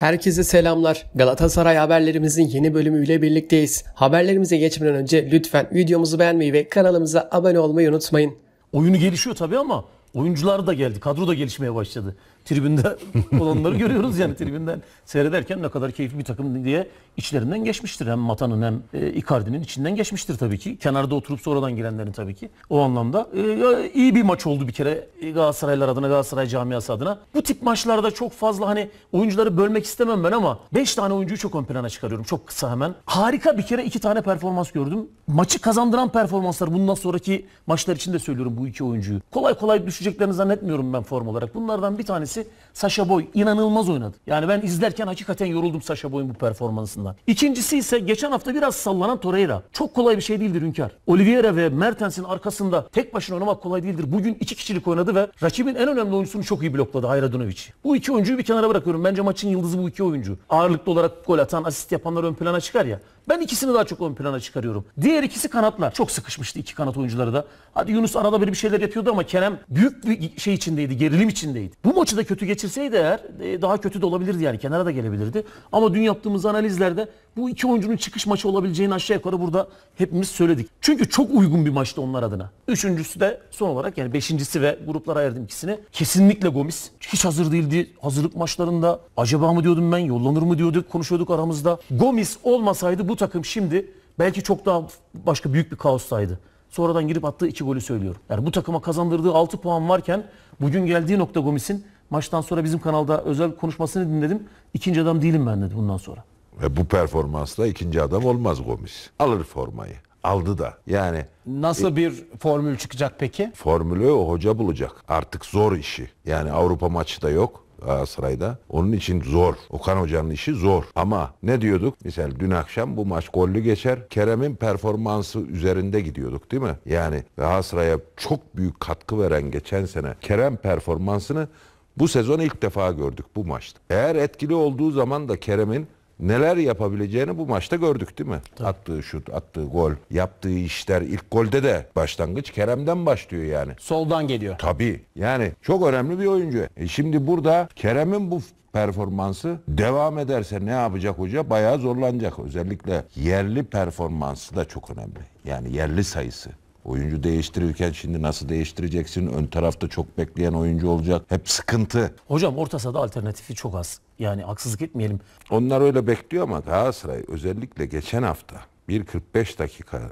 Herkese selamlar. Galatasaray haberlerimizin yeni bölümüyle birlikteyiz. Haberlerimize geçmeden önce lütfen videomuzu beğenmeyi ve kanalımıza abone olmayı unutmayın. Oyunu gelişiyor tabii ama oyuncular da geldi. Kadro da gelişmeye başladı tribünde olanları görüyoruz yani tribünden seyrederken ne kadar keyifli bir takım diye içlerinden geçmiştir. Hem Mata'nın hem e, Icardi'nin içinden geçmiştir tabii ki. Kenarda oturup sonradan girenlerin tabii ki. O anlamda e, iyi bir maç oldu bir kere e, Galatasaraylar adına, Galatasaray camiası adına. Bu tip maçlarda çok fazla hani oyuncuları bölmek istemem ben ama 5 tane oyuncuyu çok ön plana çıkarıyorum. Çok kısa hemen. Harika bir kere iki tane performans gördüm. Maçı kazandıran performanslar bundan sonraki maçlar için de söylüyorum bu iki oyuncuyu. Kolay kolay düşeceklerini zannetmiyorum ben form olarak. Bunlardan bir tanesi tanesi Sasha Boy inanılmaz oynadı. Yani ben izlerken hakikaten yoruldum Sasha Boy'un bu performansından. İkincisi ise geçen hafta biraz sallanan Torreira. Çok kolay bir şey değildir Hünkar. Oliveira ve Mertens'in arkasında tek başına oynamak kolay değildir. Bugün iki kişilik oynadı ve rakibin en önemli oyuncusunu çok iyi blokladı Hayradunovic. Bu iki oyuncuyu bir kenara bırakıyorum. Bence maçın yıldızı bu iki oyuncu. Ağırlıklı olarak gol atan, asist yapanlar ön plana çıkar ya. Ben ikisini daha çok ön plana çıkarıyorum. Diğer ikisi kanatlar. Çok sıkışmıştı iki kanat oyuncuları da. Hadi Yunus arada bir bir şeyler yapıyordu ama Kerem büyük bir şey içindeydi, gerilim içindeydi. Bu maçı da kötü geçirseydi eğer e, daha kötü de olabilirdi yani kenara da gelebilirdi. Ama dün yaptığımız analizlerde bu iki oyuncunun çıkış maçı olabileceğini aşağı yukarı burada hepimiz söyledik. Çünkü çok uygun bir maçtı onlar adına. Üçüncüsü de son olarak yani beşincisi ve gruplara ayırdım ikisini. Kesinlikle Gomis hiç hazır değildi. Hazırlık maçlarında acaba mı diyordum ben yollanır mı diyorduk konuşuyorduk aramızda. Gomis olmasaydı bu takım şimdi belki çok daha başka büyük bir kaostaydı sonradan girip attığı iki golü söylüyorum. Yani bu takıma kazandırdığı 6 puan varken bugün geldiği nokta Gomis'in Maçtan sonra bizim kanalda özel konuşmasını dinledim. İkinci adam değilim ben dedi bundan sonra. Ve bu performansla ikinci adam olmaz Gomis. Alır formayı. Aldı da. Yani Nasıl e, bir formül çıkacak peki? formülü o hoca bulacak. Artık zor işi. Yani Avrupa maçı da yok. Galatasaray'da. Onun için zor. Okan Hoca'nın işi zor. Ama ne diyorduk? Misal dün akşam bu maç gollü geçer. Kerem'in performansı üzerinde gidiyorduk değil mi? Yani Galatasaray'a çok büyük katkı veren geçen sene Kerem performansını bu sezon ilk defa gördük bu maçta. Eğer etkili olduğu zaman da Kerem'in neler yapabileceğini bu maçta gördük değil mi? Tabii. Attığı şut, attığı gol, yaptığı işler. ilk golde de başlangıç Kerem'den başlıyor yani. Soldan geliyor. Tabii. Yani çok önemli bir oyuncu. E şimdi burada Kerem'in bu performansı devam ederse ne yapacak hoca? Bayağı zorlanacak. Özellikle yerli performansı da çok önemli. Yani yerli sayısı. Oyuncu değiştirirken şimdi nasıl değiştireceksin? Ön tarafta çok bekleyen oyuncu olacak. Hep sıkıntı. Hocam orta sahada alternatifi çok az. Yani haksızlık etmeyelim. Onlar öyle bekliyor ama Galatasaray özellikle geçen hafta 1.45 dakika,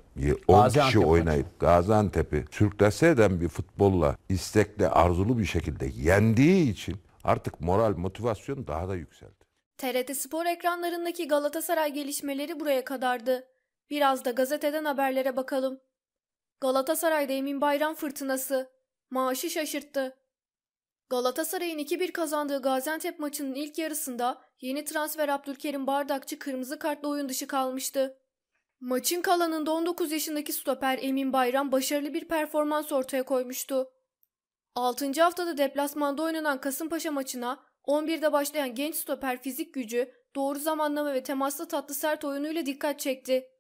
10 kişi oynayıp Gaziantep'i sürklese eden bir futbolla istekle arzulu bir şekilde yendiği için artık moral motivasyon daha da yükseldi. TRT Spor ekranlarındaki Galatasaray gelişmeleri buraya kadardı. Biraz da gazeteden haberlere bakalım. Galatasaray'da Emin Bayram fırtınası. Maaşı şaşırttı. Galatasaray'ın 2-1 kazandığı Gaziantep maçının ilk yarısında yeni transfer Abdülkerim Bardakçı kırmızı kartla oyun dışı kalmıştı. Maçın kalanında 19 yaşındaki stoper Emin Bayram başarılı bir performans ortaya koymuştu. 6. haftada deplasmanda oynanan Kasımpaşa maçına 11'de başlayan genç stoper fizik gücü, doğru zamanlama ve temaslı tatlı sert oyunuyla dikkat çekti.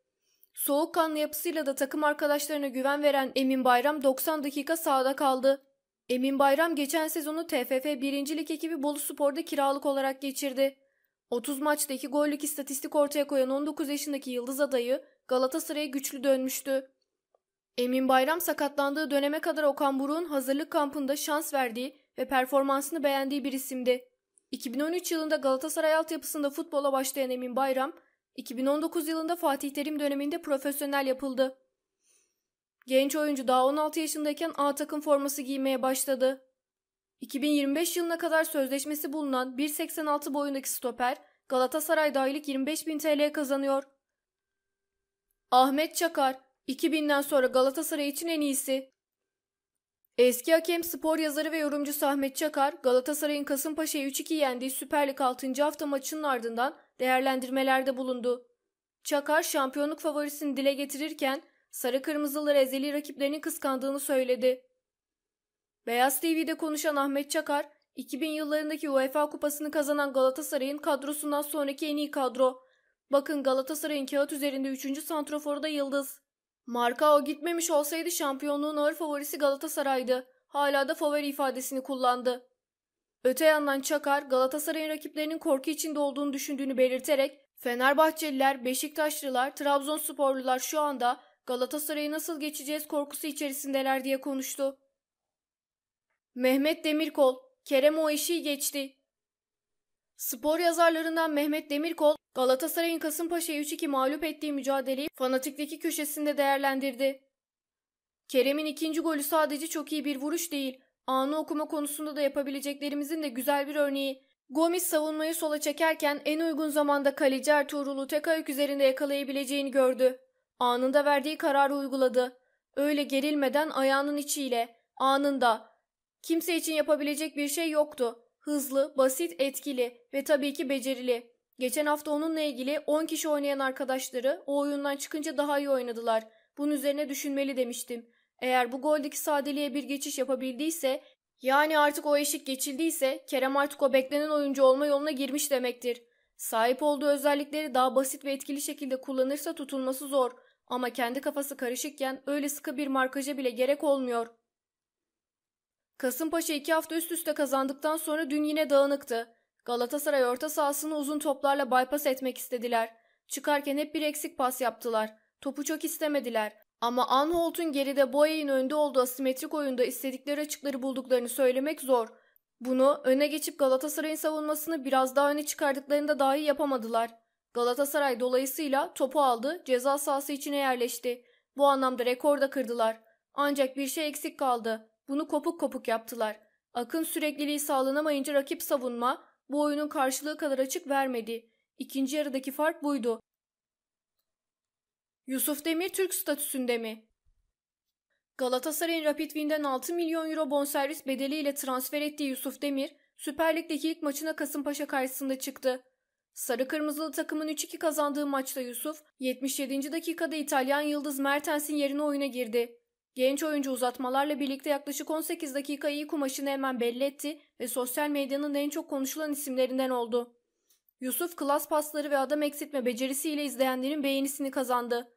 Soğukkanlı yapısıyla da takım arkadaşlarına güven veren Emin Bayram 90 dakika sahada kaldı. Emin Bayram geçen sezonu TFF 1. Lig ekibi Bolu Spor'da kiralık olarak geçirdi. 30 maçta 2 gollük istatistik ortaya koyan 19 yaşındaki yıldız adayı Galatasaray'a güçlü dönmüştü. Emin Bayram sakatlandığı döneme kadar Okan Buruk'un hazırlık kampında şans verdiği ve performansını beğendiği bir isimdi. 2013 yılında Galatasaray altyapısında futbola başlayan Emin Bayram, 2019 yılında Fatih Terim döneminde profesyonel yapıldı. Genç oyuncu daha 16 yaşındayken A takım forması giymeye başladı. 2025 yılına kadar sözleşmesi bulunan 1.86 boyundaki stoper Galatasaray'da aylık 25.000 TL kazanıyor. Ahmet Çakar 2000'den sonra Galatasaray için en iyisi. Eski hakem spor yazarı ve yorumcu Ahmet Çakar, Galatasaray'ın Kasımpaşa'yı 3-2 yendiği Süper Lig 6. hafta maçının ardından değerlendirmelerde bulundu. Çakar şampiyonluk favorisini dile getirirken sarı kırmızılı ezeli rakiplerini kıskandığını söyledi. Beyaz TV'de konuşan Ahmet Çakar, 2000 yıllarındaki UEFA Kupası'nı kazanan Galatasaray'ın kadrosundan sonraki en iyi kadro. Bakın Galatasaray'ın kağıt üzerinde 3. santraforu da Yıldız. Marka o gitmemiş olsaydı şampiyonluğun ağır favorisi Galatasaray'dı. Hala da favori ifadesini kullandı. Öte yandan Çakar, Galatasaray'ın rakiplerinin korku içinde olduğunu düşündüğünü belirterek, Fenerbahçeliler, Beşiktaşlılar, Trabzonsporlular şu anda Galatasaray'ı nasıl geçeceğiz korkusu içerisindeler diye konuştu. Mehmet Demirkol, Kerem o işi geçti. Spor yazarlarından Mehmet Demirkol, Galatasaray'ın Kasımpaşa'yı 3-2 mağlup ettiği mücadeleyi fanatikteki köşesinde değerlendirdi. Kerem'in ikinci golü sadece çok iyi bir vuruş değil, anı okuma konusunda da yapabileceklerimizin de güzel bir örneği. Gomis savunmayı sola çekerken en uygun zamanda kaleci Ertuğrul'u tek ayak üzerinde yakalayabileceğini gördü. Anında verdiği kararı uyguladı. Öyle gerilmeden ayağının içiyle, anında. Kimse için yapabilecek bir şey yoktu. Hızlı, basit, etkili ve tabii ki becerili. Geçen hafta onunla ilgili 10 kişi oynayan arkadaşları o oyundan çıkınca daha iyi oynadılar. Bunun üzerine düşünmeli demiştim. Eğer bu goldeki sadeliğe bir geçiş yapabildiyse, yani artık o eşik geçildiyse Kerem artık o beklenen oyuncu olma yoluna girmiş demektir. Sahip olduğu özellikleri daha basit ve etkili şekilde kullanırsa tutulması zor. Ama kendi kafası karışıkken öyle sıkı bir markaja bile gerek olmuyor. Kasımpaşa iki hafta üst üste kazandıktan sonra dün yine dağınıktı. Galatasaray orta sahasını uzun toplarla bypass etmek istediler. Çıkarken hep bir eksik pas yaptılar. Topu çok istemediler. Ama Anholt'un geride Boye'in önde olduğu asimetrik oyunda istedikleri açıkları bulduklarını söylemek zor. Bunu öne geçip Galatasaray'ın savunmasını biraz daha öne çıkardıklarında dahi yapamadılar. Galatasaray dolayısıyla topu aldı, ceza sahası içine yerleşti. Bu anlamda rekor da kırdılar. Ancak bir şey eksik kaldı. Bunu kopuk kopuk yaptılar. Akın sürekliliği sağlanamayınca rakip savunma bu oyunun karşılığı kadar açık vermedi. İkinci yarıdaki fark buydu. Yusuf Demir Türk statüsünde mi? Galatasaray'ın Rapid Wien'den 6 milyon euro bonservis bedeliyle transfer ettiği Yusuf Demir, Süper Lig'deki ilk maçına Kasımpaşa karşısında çıktı. Sarı Kırmızılı takımın 3-2 kazandığı maçta Yusuf, 77. dakikada İtalyan yıldız Mertens'in yerine oyuna girdi. Genç oyuncu uzatmalarla birlikte yaklaşık 18 dakika iyi kumaşını hemen belli etti ve sosyal medyanın en çok konuşulan isimlerinden oldu. Yusuf klas pasları ve adam eksiltme becerisiyle izleyenlerin beğenisini kazandı.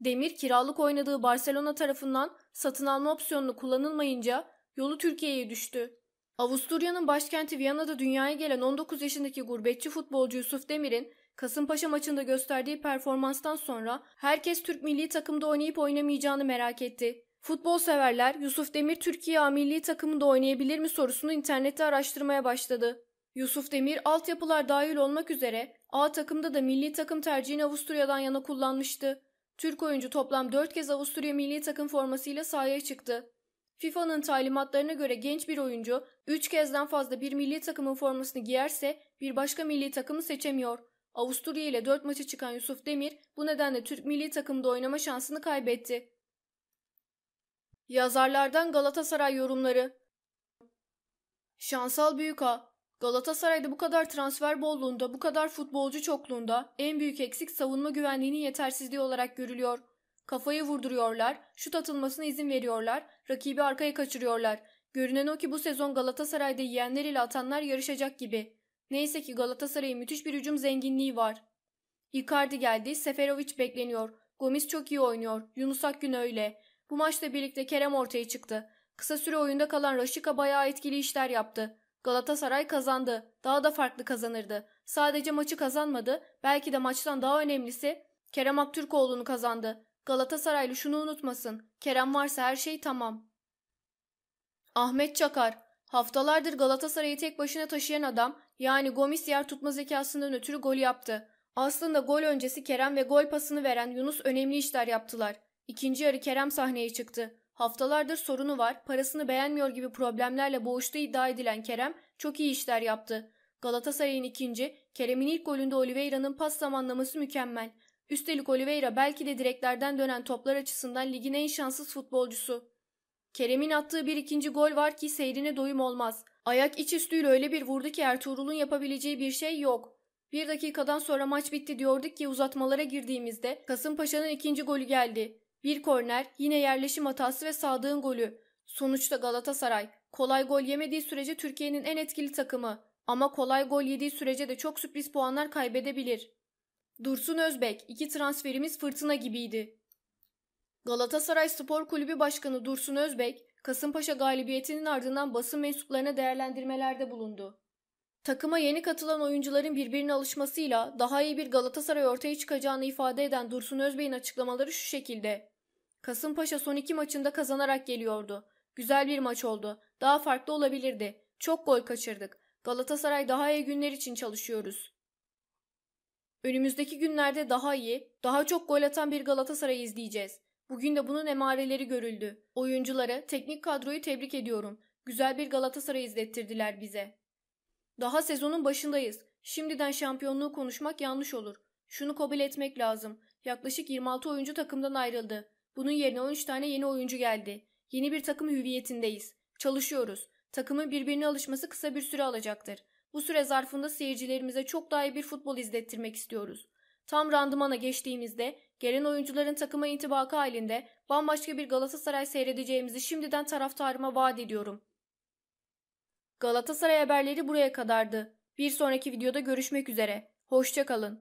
Demir kiralık oynadığı Barcelona tarafından satın alma opsiyonunu kullanılmayınca yolu Türkiye'ye düştü. Avusturya'nın başkenti Viyana'da dünyaya gelen 19 yaşındaki gurbetçi futbolcu Yusuf Demir'in Kasımpaşa maçında gösterdiği performanstan sonra herkes Türk milli takımda oynayıp oynamayacağını merak etti. Futbol severler Yusuf Demir Türkiye A milli takımında oynayabilir mi sorusunu internette araştırmaya başladı. Yusuf Demir altyapılar dahil olmak üzere A takımda da milli takım tercihini Avusturya'dan yana kullanmıştı. Türk oyuncu toplam 4 kez Avusturya milli takım formasıyla sahaya çıktı. FIFA'nın talimatlarına göre genç bir oyuncu 3 kezden fazla bir milli takımın formasını giyerse bir başka milli takımı seçemiyor. Avusturya ile 4 maça çıkan Yusuf Demir bu nedenle Türk milli takımda oynama şansını kaybetti. Yazarlardan Galatasaray yorumları. Şansal büyük Büyüka, Galatasaray'da bu kadar transfer bolluğunda, bu kadar futbolcu çokluğunda en büyük eksik savunma güvenliğinin yetersizliği olarak görülüyor. Kafayı vurduruyorlar, şut atılmasına izin veriyorlar, rakibi arkaya kaçırıyorlar. Görünen o ki bu sezon Galatasaray'da yiyenler ile atanlar yarışacak gibi. Neyse ki Galatasaray'ın müthiş bir hücum zenginliği var. Icardi geldi, Seferovic bekleniyor. Gomis çok iyi oynuyor, Yunus Akgün öyle. Bu maçla birlikte Kerem ortaya çıktı. Kısa süre oyunda kalan Raşika bayağı etkili işler yaptı. Galatasaray kazandı. Daha da farklı kazanırdı. Sadece maçı kazanmadı. Belki de maçtan daha önemlisi Kerem Aktürkoğlu'nu kazandı. Galatasaraylı şunu unutmasın. Kerem varsa her şey tamam. Ahmet Çakar. Haftalardır Galatasaray'ı tek başına taşıyan adam yani Gomis yer tutma zekasından ötürü gol yaptı. Aslında gol öncesi Kerem ve gol pasını veren Yunus önemli işler yaptılar. İkinci yarı Kerem sahneye çıktı. Haftalardır sorunu var, parasını beğenmiyor gibi problemlerle boğuştu iddia edilen Kerem çok iyi işler yaptı. Galatasaray'ın ikinci, Kerem'in ilk golünde Oliveira'nın pas zamanlaması mükemmel. Üstelik Oliveira belki de direklerden dönen toplar açısından ligin en şanssız futbolcusu. Kerem'in attığı bir ikinci gol var ki seyrine doyum olmaz. Ayak iç üstüyle öyle bir vurdu ki Ertuğrul'un yapabileceği bir şey yok. Bir dakikadan sonra maç bitti diyorduk ki uzatmalara girdiğimizde Kasımpaşa'nın ikinci golü geldi. Bir korner, yine yerleşim hatası ve sağdığın golü. Sonuçta Galatasaray kolay gol yemediği sürece Türkiye'nin en etkili takımı ama kolay gol yediği sürece de çok sürpriz puanlar kaybedebilir. Dursun Özbek, iki transferimiz fırtına gibiydi. Galatasaray Spor Kulübü Başkanı Dursun Özbek, Kasımpaşa galibiyetinin ardından basın mensuplarına değerlendirmelerde bulundu. Takıma yeni katılan oyuncuların birbirine alışmasıyla daha iyi bir Galatasaray ortaya çıkacağını ifade eden Dursun Özbey'in açıklamaları şu şekilde. Kasımpaşa son iki maçında kazanarak geliyordu. Güzel bir maç oldu. Daha farklı olabilirdi. Çok gol kaçırdık. Galatasaray daha iyi günler için çalışıyoruz. Önümüzdeki günlerde daha iyi, daha çok gol atan bir Galatasaray izleyeceğiz. Bugün de bunun emareleri görüldü. Oyuncuları, teknik kadroyu tebrik ediyorum. Güzel bir Galatasaray izlettirdiler bize. Daha sezonun başındayız. Şimdiden şampiyonluğu konuşmak yanlış olur. Şunu kabul etmek lazım. Yaklaşık 26 oyuncu takımdan ayrıldı. Bunun yerine 13 tane yeni oyuncu geldi. Yeni bir takım hüviyetindeyiz. Çalışıyoruz. Takımın birbirine alışması kısa bir süre alacaktır. Bu süre zarfında seyircilerimize çok daha iyi bir futbol izlettirmek istiyoruz. Tam randımana geçtiğimizde gelen oyuncuların takıma intibakı halinde bambaşka bir Galatasaray seyredeceğimizi şimdiden taraftarıma vaat ediyorum. Galatasaray haberleri buraya kadardı. Bir sonraki videoda görüşmek üzere. Hoşçakalın.